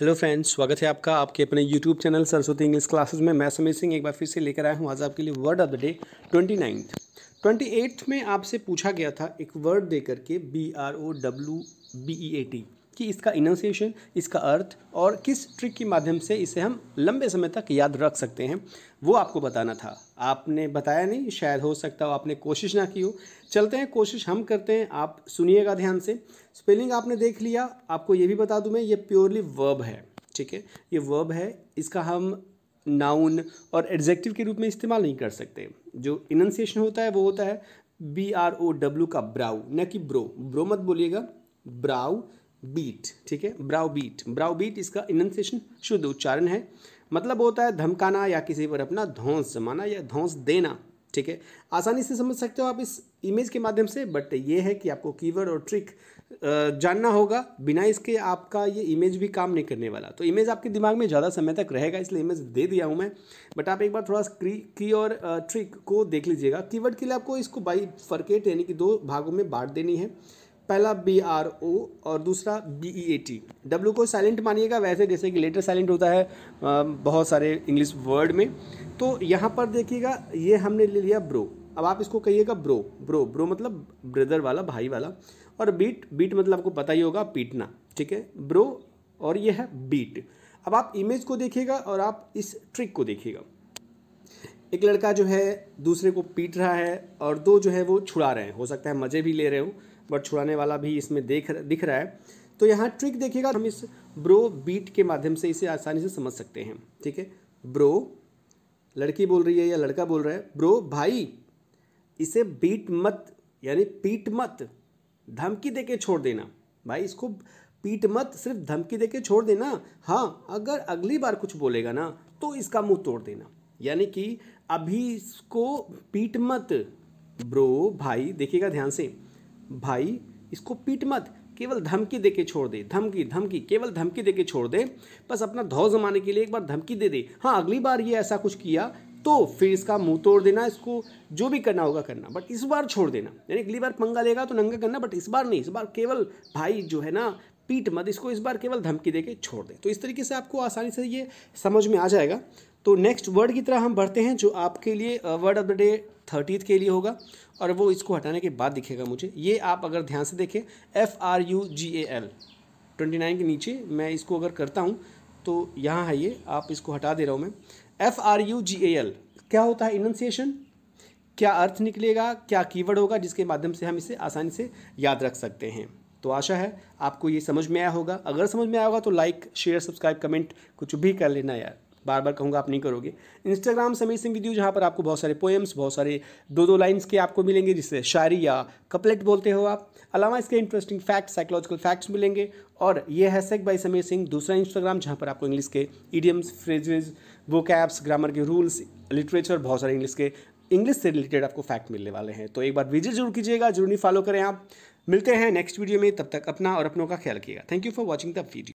hello friends स्वागत है आपका आपके अपने YouTube channel Saraswati English classes में मैं समीर सिंह एक बार फिर से लेकर आया हूँ आज आपके लिए word of the day twenty ninth twenty eighth में आपसे पूछा गया था एक वर्ड देकर के B R O W B E A T कि इसका इनाउंसिएशन इसका अर्थ और किस ट्रिक के माध्यम से इसे हम लंबे समय तक याद रख सकते हैं वो आपको बताना था आपने बताया नहीं शायद हो सकता हो आपने कोशिश ना की हो चलते हैं कोशिश हम करते हैं आप सुनिएगा ध्यान से स्पेलिंग आपने देख लिया आपको ये भी बता दूँ मैं ये प्योरली वर्ब है ठीक है ये वर्ब है इसका हम नाउन और एडजेक्टिव के रूप में इस्तेमाल नहीं कर सकते जो इनन्सिएशन होता है वो होता है बी आर ओ डब्ल्यू का ब्राउ न कि ब्रो ब्रो मत बोलिएगा ब्राउ बीट ठीक है ब्राउ बीट ब्राउ बीट इसका इनंसिएशन शुद्ध उच्चारण है मतलब होता है धमकाना या किसी पर अपना धौंस जमाना या धौंस देना ठीक है आसानी से समझ सकते हो आप इस इमेज के माध्यम से बट ये है कि आपको कीवर्ड और ट्रिक जानना होगा बिना इसके आपका ये इमेज भी काम नहीं करने वाला तो इमेज आपके दिमाग में ज़्यादा समय तक रहेगा इसलिए इमेज दे दिया हूँ मैं बट आप एक बार थोड़ा की, की और ट्रिक को देख लीजिएगा कीवर्ड के लिए आपको इसको बाई फर्केट यानी कि दो भागों में बांट देनी है पहला बी आर ओ और दूसरा B E A T W को साइलेंट मानिएगा वैसे जैसे कि लेटर साइलेंट होता है बहुत सारे इंग्लिश वर्ड में तो यहाँ पर देखिएगा ये हमने ले लिया ब्रो अब आप इसको कहिएगा ब्रो ब्रो ब्रो मतलब ब्रदर वाला भाई वाला और बीट बीट मतलब आपको पता ही होगा पीटना ठीक है ब्रो और ये है बीट अब आप इमेज को देखिएगा और आप इस ट्रिक को देखिएगा एक लड़का जो है दूसरे को पीट रहा है और दो जो है वो छुड़ा रहे हैं हो सकता है मज़े भी ले रहे हो बट छुड़ाने वाला भी इसमें देख दिख रहा है तो यहाँ ट्रिक देखिएगा हम इस ब्रो बीट के माध्यम से इसे आसानी से समझ सकते हैं ठीक है ब्रो लड़की बोल रही है या लड़का बोल रहा है ब्रो भाई इसे बीट मत यानी पीट मत धमकी दे के छोड़ देना भाई इसको पीट मत सिर्फ धमकी दे के छोड़ देना हाँ अगर अगली बार कुछ बोलेगा ना तो इसका मुंह तोड़ देना यानी कि अभी इसको पीट मत ब्रो भाई देखिएगा ध्यान से भाई इसको पीट मत केवल धमकी दे के छोड़ दे धमकी धमकी केवल धमकी दे के छोड़ दे बस अपना धौ जमाने के लिए एक बार धमकी दे दे हाँ अगली बार ये ऐसा कुछ किया तो फिर इसका मुंह तोड़ देना इसको जो भी करना होगा करना बट इस बार छोड़ देना यानी अगली बार पंगा लेगा तो नंगा करना बट इस बार नहीं इस बार केवल भाई जो है ना पीट मत इसको इस बार केवल धमकी दे के छोड़ दें तो इस तरीके से आपको आसानी से ये समझ में आ जाएगा तो नेक्स्ट वर्ड की तरह हम बढ़ते हैं जो आपके लिए word of the day thirtieth के लिए होगा और वो इसको हटाने के बाद दिखेगा मुझे ये आप अगर ध्यान से देखें F R U G A L twenty nine के नीचे मैं इसको अगर करता हूँ तो यहाँ है ये आप इसको हटा दे रहा हूँ मैं F R U G A L क्या होता है इनन्सिएशन क्या अर्थ निकलेगा क्या कीवर्ड होगा जिसके माध्यम से हम इसे आसानी से याद रख सकते हैं तो आशा है आपको ये समझ में आया होगा अगर समझ में आया होगा तो लाइक शेयर सब्सक्राइब कमेंट कुछ भी कर लेना यार बार बार कहूँगा आप नहीं करोगे इंस्टाग्राम समीर सिंह वीडियो जहाँ पर आपको बहुत सारे पोएम्स बहुत सारे दो दो लाइन्स के आपको मिलेंगे जिससे शायरी या कपलेट बोलते हो आप अलावा इसके इंटरेस्टिंग फैक्ट्स साइकोलॉजिकल फैक्ट्स मिलेंगे और ये है सेक बाई समीर सिंह दूसरा इंस्टाग्राम जहाँ पर आपको इंग्लिश के ईडियम्स फ्रेजेज वो कैप्स ग्रामर के रूल्स लिटरेचर बहुत सारे इंग्लिश के इंग्लिश से रिलेटेड आपको फैक्ट मिलने वाले हैं तो एक बार विजिट जरूर कीजिएगा जरूर फॉलो करें आप मिलते हैं नेक्स्ट वीडियो में तब तक अपना और अपनों का ख्याल रखिएगा thank you for watching the video